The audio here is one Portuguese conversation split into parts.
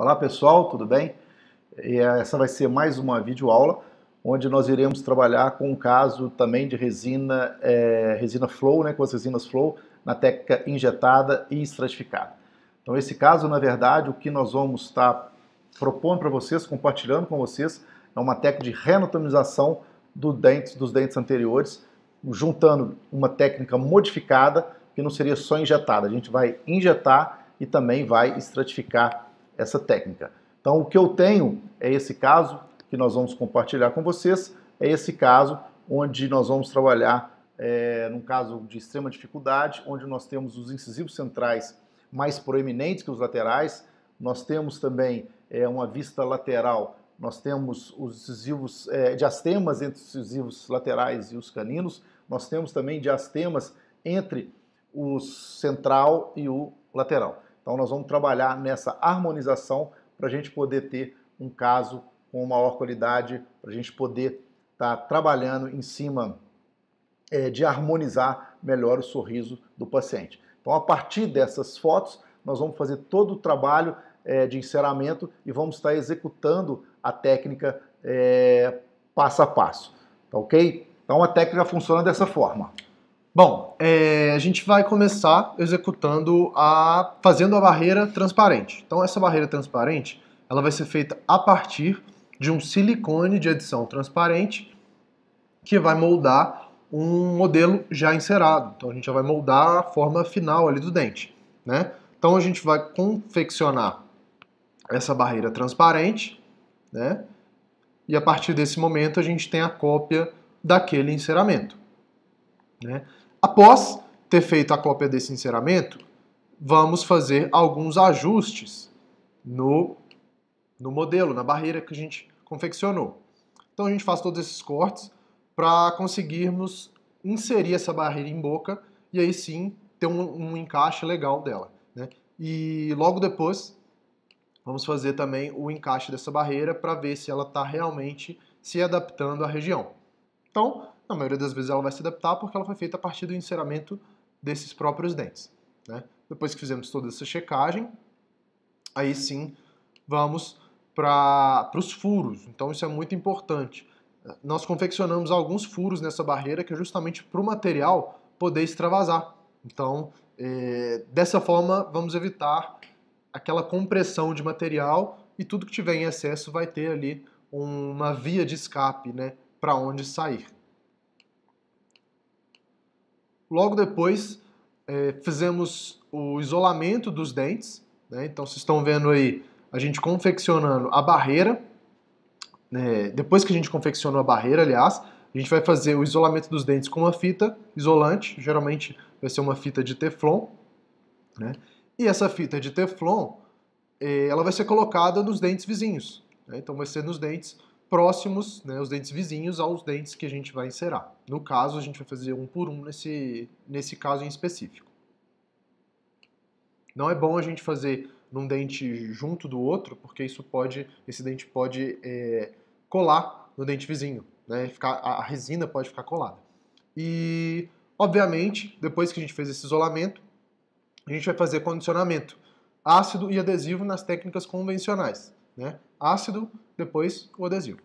Olá pessoal, tudo bem? Eh, essa vai ser mais uma videoaula onde nós iremos trabalhar com um caso também de resina, é, resina flow, né, com as resinas flow, na técnica injetada e estratificada. Então esse caso, na verdade, o que nós vamos estar tá propondo para vocês, compartilhando com vocês, é uma técnica de reanatomização do dente, dos dentes anteriores, juntando uma técnica modificada, que não seria só injetada, a gente vai injetar e também vai estratificar essa técnica. Então, o que eu tenho é esse caso que nós vamos compartilhar com vocês, é esse caso onde nós vamos trabalhar é, num caso de extrema dificuldade, onde nós temos os incisivos centrais mais proeminentes que os laterais, nós temos também é, uma vista lateral, nós temos os incisivos é, diastemas entre os incisivos laterais e os caninos, nós temos também diastemas entre o central e o lateral. Então nós vamos trabalhar nessa harmonização para a gente poder ter um caso com maior qualidade, para a gente poder estar tá trabalhando em cima é, de harmonizar melhor o sorriso do paciente. Então a partir dessas fotos, nós vamos fazer todo o trabalho é, de enceramento e vamos estar executando a técnica é, passo a passo, tá ok? Então a técnica funciona dessa forma. Bom, é, a gente vai começar executando a fazendo a barreira transparente. Então essa barreira transparente, ela vai ser feita a partir de um silicone de adição transparente que vai moldar um modelo já encerado. Então a gente já vai moldar a forma final ali do dente, né? Então a gente vai confeccionar essa barreira transparente, né? E a partir desse momento a gente tem a cópia daquele enceramento. Né? Após ter feito a cópia desse encerramento, vamos fazer alguns ajustes no, no modelo, na barreira que a gente confeccionou. Então a gente faz todos esses cortes para conseguirmos inserir essa barreira em boca e aí sim ter um, um encaixe legal dela. Né? E logo depois vamos fazer também o encaixe dessa barreira para ver se ela está realmente se adaptando à região. Então, na maioria das vezes ela vai se adaptar porque ela foi feita a partir do enceramento desses próprios dentes. Né? Depois que fizemos toda essa checagem, aí sim vamos para os furos. Então isso é muito importante. Nós confeccionamos alguns furos nessa barreira que é justamente para o material poder extravasar. Então, é, dessa forma, vamos evitar aquela compressão de material e tudo que tiver em excesso vai ter ali uma via de escape né, para onde sair. Logo depois, é, fizemos o isolamento dos dentes. Né? Então, vocês estão vendo aí a gente confeccionando a barreira. Né? Depois que a gente confeccionou a barreira, aliás, a gente vai fazer o isolamento dos dentes com uma fita isolante. Geralmente vai ser uma fita de teflon. Né? E essa fita de teflon, é, ela vai ser colocada nos dentes vizinhos. Né? Então, vai ser nos dentes próximos, né, os dentes vizinhos aos dentes que a gente vai inserar. No caso, a gente vai fazer um por um nesse, nesse caso em específico. Não é bom a gente fazer num dente junto do outro, porque isso pode, esse dente pode é, colar no dente vizinho, né, ficar, a resina pode ficar colada. E, obviamente, depois que a gente fez esse isolamento, a gente vai fazer condicionamento ácido e adesivo nas técnicas convencionais, né? ácido, depois o adesivo.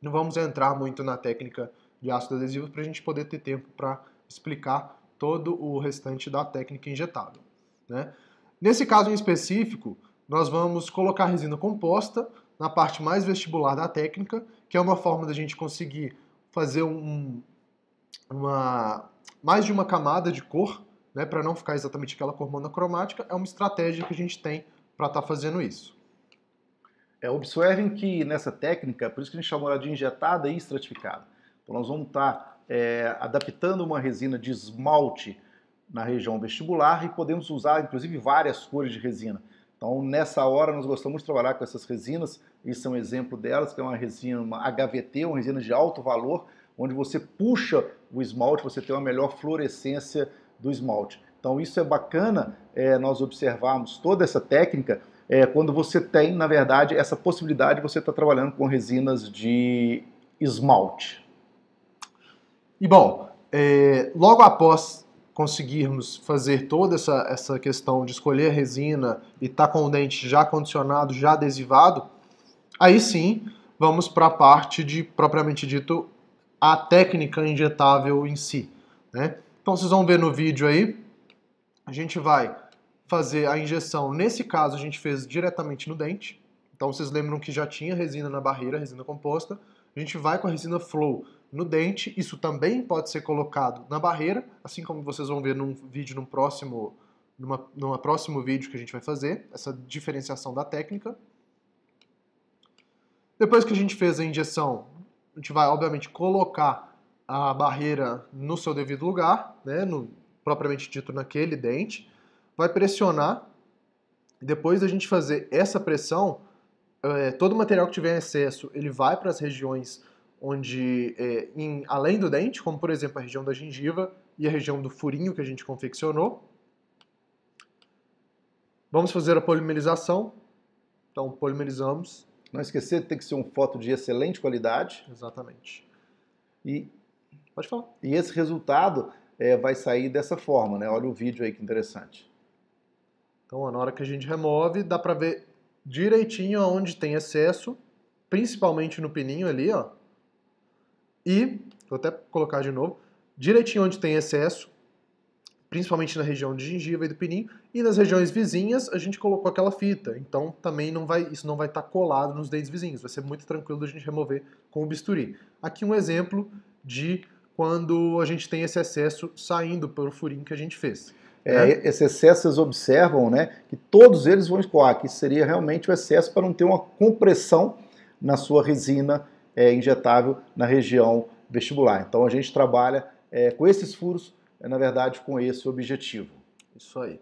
Não vamos entrar muito na técnica de ácido adesivo para a gente poder ter tempo para explicar todo o restante da técnica injetável. Né? Nesse caso em específico, nós vamos colocar resina composta na parte mais vestibular da técnica, que é uma forma da gente conseguir fazer um, uma, mais de uma camada de cor, né, para não ficar exatamente aquela cor monocromática, é uma estratégia que a gente tem para estar tá fazendo isso. É, observem que nessa técnica, por isso que a gente chama ela de injetada e estratificada. Então nós vamos estar tá, é, adaptando uma resina de esmalte na região vestibular e podemos usar, inclusive, várias cores de resina. Então, nessa hora, nós gostamos de trabalhar com essas resinas. Isso é um exemplo delas, que é uma resina uma HVT, uma resina de alto valor, onde você puxa o esmalte, você tem uma melhor fluorescência do esmalte. Então, isso é bacana é, nós observarmos toda essa técnica é, quando você tem, na verdade, essa possibilidade, você está trabalhando com resinas de esmalte. E bom, é, logo após conseguirmos fazer toda essa, essa questão de escolher a resina e estar tá com o dente já condicionado, já adesivado, aí sim vamos para a parte de, propriamente dito, a técnica injetável em si. Né? Então vocês vão ver no vídeo aí, a gente vai fazer a injeção. Nesse caso, a gente fez diretamente no dente. Então, vocês lembram que já tinha resina na barreira, resina composta. A gente vai com a resina Flow no dente. Isso também pode ser colocado na barreira, assim como vocês vão ver num vídeo, num próximo, numa, numa próximo vídeo que a gente vai fazer, essa diferenciação da técnica. Depois que a gente fez a injeção, a gente vai, obviamente, colocar a barreira no seu devido lugar, né, no, propriamente dito naquele dente vai pressionar. Depois da gente fazer essa pressão, é, todo o material que tiver em excesso ele vai para as regiões onde, é, em, além do dente, como por exemplo a região da gengiva e a região do furinho que a gente confeccionou. Vamos fazer a polimerização. Então, polimerizamos. Não esquecer, tem que ser um foto de excelente qualidade. Exatamente. E Pode falar. E esse resultado é, vai sair dessa forma, né? Olha o vídeo aí que interessante. Então, na hora que a gente remove, dá para ver direitinho aonde tem excesso, principalmente no pininho ali, ó. E, vou até colocar de novo, direitinho onde tem excesso, principalmente na região de gengiva e do pininho, e nas regiões vizinhas a gente colocou aquela fita. Então também não vai, isso não vai estar tá colado nos dentes vizinhos, vai ser muito tranquilo da gente remover com o bisturi. Aqui um exemplo de quando a gente tem esse excesso saindo pelo furinho que a gente fez. É, esse excesso, vocês observam né, que todos eles vão escoar, que seria realmente o excesso para não ter uma compressão na sua resina é, injetável na região vestibular. Então a gente trabalha é, com esses furos, é, na verdade, com esse objetivo. Isso aí.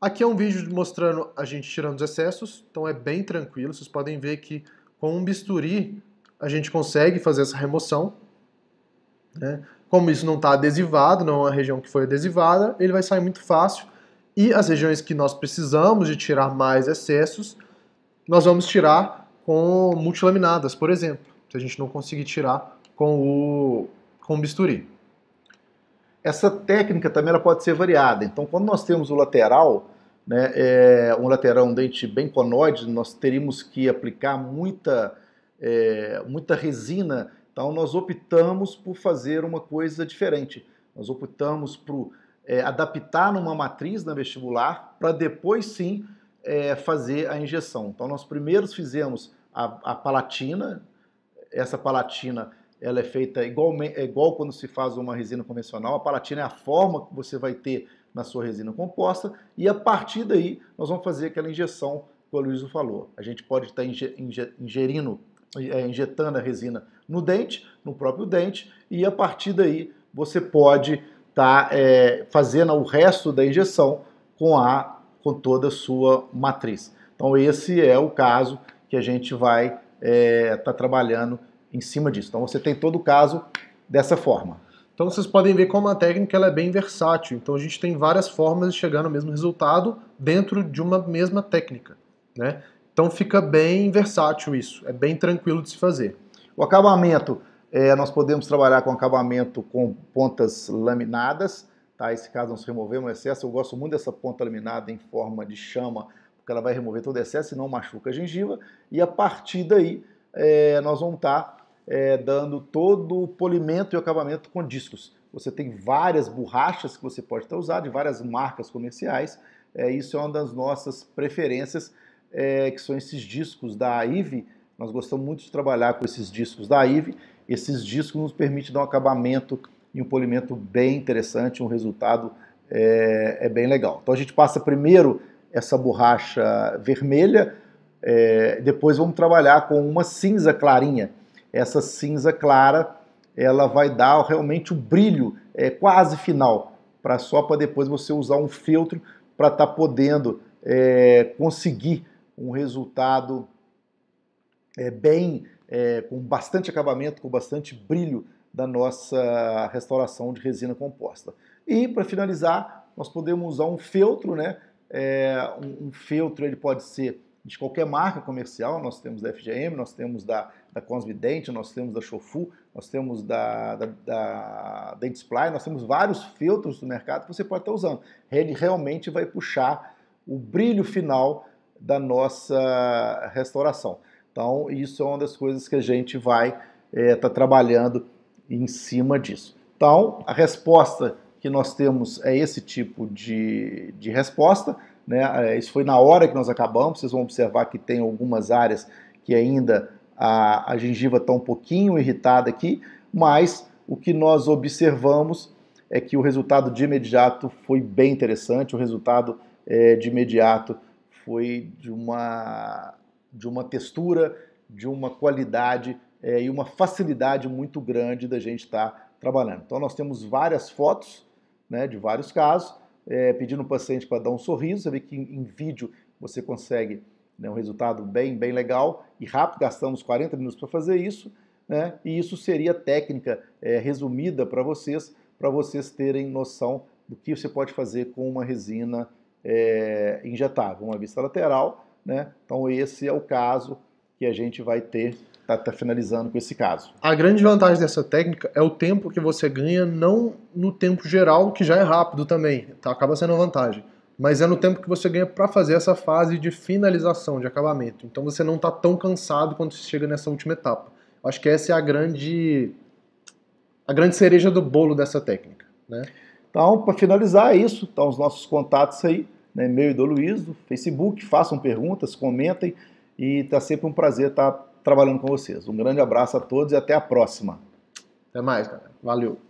Aqui é um vídeo mostrando a gente tirando os excessos, então é bem tranquilo. Vocês podem ver que com um bisturi a gente consegue fazer essa remoção. Né? Como isso não está adesivado, não é uma região que foi adesivada, ele vai sair muito fácil. E as regiões que nós precisamos de tirar mais excessos, nós vamos tirar com multilaminadas, por exemplo. Se a gente não conseguir tirar com o, com o bisturi. Essa técnica também ela pode ser variada. Então, quando nós temos o lateral, né, é, um lateral, um dente bem conóide, nós teríamos que aplicar muita, é, muita resina então nós optamos por fazer uma coisa diferente. Nós optamos por é, adaptar numa matriz na vestibular para depois sim é, fazer a injeção. Então nós primeiros fizemos a, a palatina, essa palatina ela é feita igual, é igual quando se faz uma resina convencional. A palatina é a forma que você vai ter na sua resina composta e a partir daí nós vamos fazer aquela injeção que o Luiz falou. A gente pode tá estar ingerindo é, injetando a resina no dente, no próprio dente, e a partir daí você pode estar tá, é, fazendo o resto da injeção com, a, com toda a sua matriz. Então esse é o caso que a gente vai estar é, tá trabalhando em cima disso. Então você tem todo o caso dessa forma. Então vocês podem ver como a técnica ela é bem versátil. Então a gente tem várias formas de chegar no mesmo resultado dentro de uma mesma técnica. Né? Então fica bem versátil isso, é bem tranquilo de se fazer. O acabamento, é, nós podemos trabalhar com acabamento com pontas laminadas, tá? Esse caso vamos remover um excesso, eu gosto muito dessa ponta laminada em forma de chama, porque ela vai remover todo excesso e não machuca a gengiva. E a partir daí, é, nós vamos estar tá, é, dando todo o polimento e o acabamento com discos. Você tem várias borrachas que você pode estar tá usando, de várias marcas comerciais. É, isso é uma das nossas preferências é, que são esses discos da IVE. Nós gostamos muito de trabalhar com esses discos da IVE. Esses discos nos permitem dar um acabamento e um polimento bem interessante, um resultado é, é bem legal. Então a gente passa primeiro essa borracha vermelha, é, depois vamos trabalhar com uma cinza clarinha. Essa cinza clara ela vai dar realmente o um brilho é, quase final, para só para depois você usar um feltro para estar tá podendo é, conseguir um resultado é, bem, é, com bastante acabamento, com bastante brilho da nossa restauração de resina composta. E para finalizar, nós podemos usar um feltro, né? É, um, um, feltro ele pode ser de qualquer marca comercial, nós temos da FGM, nós temos da, da Cosmidente, nós temos da Shofu, nós temos da, da, da Dentsply, nós temos vários feltros do mercado que você pode estar usando. Ele realmente vai puxar o brilho final da nossa restauração. Então, isso é uma das coisas que a gente vai estar é, tá trabalhando em cima disso. Então, a resposta que nós temos é esse tipo de, de resposta. Né? É, isso foi na hora que nós acabamos. Vocês vão observar que tem algumas áreas que ainda a, a gengiva está um pouquinho irritada aqui, mas o que nós observamos é que o resultado de imediato foi bem interessante. O resultado é, de imediato foi de uma, de uma textura, de uma qualidade é, e uma facilidade muito grande da gente estar tá trabalhando. Então nós temos várias fotos né, de vários casos, é, pedindo o paciente para dar um sorriso, você vê que em, em vídeo você consegue né, um resultado bem, bem legal e rápido, gastamos 40 minutos para fazer isso, né, e isso seria a técnica é, resumida para vocês, para vocês terem noção do que você pode fazer com uma resina é, injetável, uma vista lateral. Né? Então esse é o caso que a gente vai ter, tá, tá finalizando com esse caso. A grande vantagem dessa técnica é o tempo que você ganha, não no tempo geral, que já é rápido também, tá? acaba sendo uma vantagem. Mas é no tempo que você ganha para fazer essa fase de finalização, de acabamento. Então você não está tão cansado quando você chega nessa última etapa. Acho que essa é a grande, a grande cereja do bolo dessa técnica. Né? Então, para finalizar é isso, estão tá os nossos contatos aí né, meu e do Luiz, do Facebook, façam perguntas, comentem e está sempre um prazer estar tá trabalhando com vocês. Um grande abraço a todos e até a próxima. Até mais, cara. Valeu.